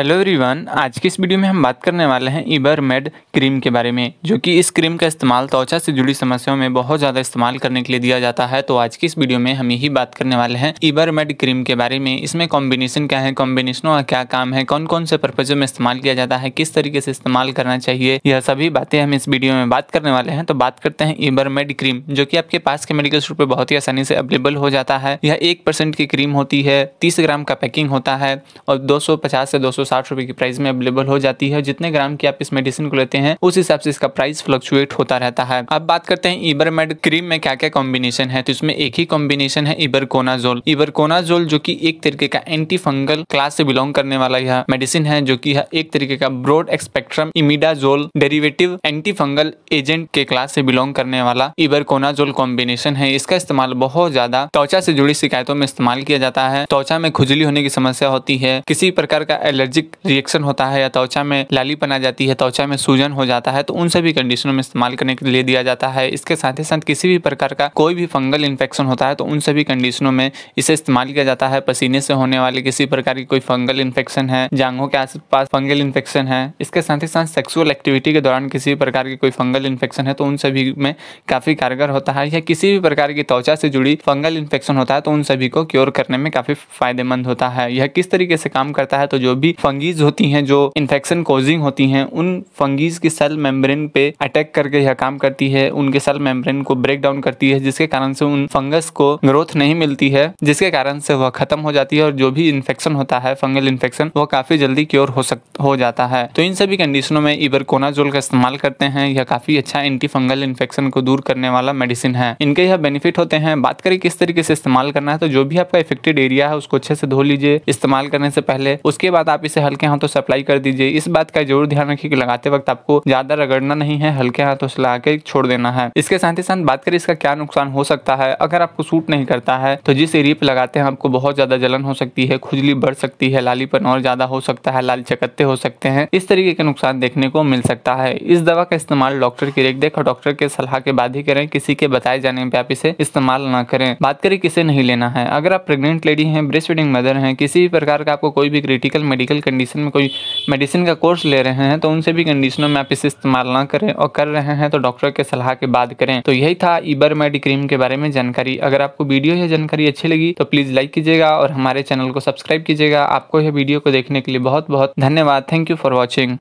hello everyone आज की इस वीडियो में हम बात करने वाले हैं मेड क्रीम के बारे में जो कि इस क्रीम का इस्तेमाल त्वचा से जुड़ी समस्याओं में बहुत ज़्यादा इस्तेमाल करने के लिए दिया जाता है तो आज की इस वीडियो में हम यही बात करने वाले हैं मेड क्रीम के बारे में इसमें कॉम्बिनेशन क्या है कॉम्बिनेशनों का क्या काम है कौन कौन से पर्पजों में इस्तेमाल किया जाता है किस तरीके से इस्तेमाल करना चाहिए यह सभी बातें हम इस वीडियो में बात करने वाले हैं तो बात करते हैं मेड क्रीम जो कि आपके पास के मेडिकल स्टोर पर बहुत ही आसानी से अवेलेबल हो जाता है यह एक की क्रीम होती है तीस ग्राम का पैकिंग होता है और दो से दो साठ रुपए की प्राइस में अवेलेबल हो जाती है जितने ग्राम की आप इस मेडिसिन को लेते हैं उस हिसाब से इसका प्राइस फ्लक्चुएट होता रहता है अब बात करते हैं इबरमेड क्रीम में क्या क्या कॉम्बिनेशन है तो इसमें एक ही कॉम्बिनेशन है इबर कोनाजोल जो की एक तरीके का एंटी फंगल क्लास से बिलोंग करने वाला यह मेडिसिन है जो की एक तरीके का broad spectrum imidazole derivative anti fungal agent के क्लास से बिलोंग करने वाला इबरकोनाजोल कॉम्बिनेशन है इसका इस्तेमाल बहुत ज्यादा त्वचा से जुड़ी शिकायतों में इस्तेमाल किया जाता है त्वचा में खुजली होने की समस्या होती है किसी प्रकार का एलर्जी एलर्जिक रिएक्शन होता है या त्वचा में लाली बना जाती है त्वचा में सूजन हो जाता है तो उन सभी कंडीशनों में इस्तेमाल करने के लिए दिया जाता है इसके साथ ही साथ किसी भी प्रकार का कोई भी फंगल इन्फेक्शन होता है तो उन सभी कंडीशनों में इसे इस्तेमाल किया जाता है पसीने से होने वाले किसी प्रकार की कोई फंगल इन्फेक्शन है जांघों के आसपास फंगल इन्फेक्शन है इसके साथ ही साथ सेक्सुअल एक्टिविटी के दौरान किसी भी प्रकार की कोई फंगल इन्फेक्शन है तो उन सभी में काफ़ी कारगर होता है या किसी भी प्रकार की त्वचा से जुड़ी फंगल इन्फेक्शन होता है तो उन सभी को क्योर करने में काफ़ी फायदेमंद होता है यह किस तरीके से काम करता है तो जो भी फंगीज होती हैं जो इन्फेक्शन कोजिंग होती हैं उन फंगीज की सेल मेम्ब्रेन पे अटैक करके यह काम करती है उनके सेल मेम्ब्रेन को ब्रेक डाउन करती है जिसके कारण से उन फंगस को ग्रोथ नहीं मिलती है जिसके कारण से वह खत्म हो जाती है और जो भी इन्फेक्शन होता है फंगल इन्फेक्शन वह काफी जल्दी क्योर हो सक हो जाता है तो इन सभी कंडीशनों में इबरकोनाजोल का इस्तेमाल करते हैं यह काफी अच्छा एंटी फंगल इन्फेक्शन को दूर करने वाला मेडिसिन है इनके यह बेनिफिट होते हैं बात करें किस तरीके से इस्तेमाल करना है तो जो भी आपका इफेक्टेड एरिया है उसको अच्छे से धो लीजिए इस्तेमाल करने से पहले उसके बाद आप से हल्के हाथों से सप्लाई कर दीजिए इस बात का जरूर ध्यान रखिए कि लगाते वक्त आपको ज्यादा रगड़ना नहीं है हल्के हाथों से लगा के छोड़ देना है इसके साथ ही साथ बात करें इसका क्या नुकसान हो सकता है अगर आपको सूट नहीं करता है तो जिस एरिए पे लगाते हैं आपको बहुत ज्यादा जलन हो सकती है खुजली बढ़ सकती है लालीपन और ज्यादा हो सकता है लाल चकत्ते हो सकते हैं इस तरीके के नुकसान देखने को मिल सकता है इस दवा का इस्तेमाल डॉक्टर की देखरेख और डॉक्टर के सलाह के बाद ही करें किसी के बताए जाने पर आप इसे इस्तेमाल ना करें बात करें किसे नहीं लेना है अगर आप प्रेग्नेंट लेडी है ब्रेस्ट फीडिंग मदर है किसी भी प्रकार का आपको कोई भी क्रिटिकल मेडिकल मुश्किल कंडीशन में कोई मेडिसिन का कोर्स ले रहे हैं तो उनसे भी कंडीशनों में आप इसे इस्तेमाल ना करें और कर रहे हैं तो डॉक्टर के सलाह के बाद करें तो यही था ईबर क्रीम के बारे में जानकारी अगर आपको वीडियो या जानकारी अच्छी लगी तो प्लीज़ लाइक कीजिएगा और हमारे चैनल को सब्सक्राइब कीजिएगा आपको यह वीडियो को देखने के लिए बहुत बहुत धन्यवाद थैंक यू फॉर वॉचिंग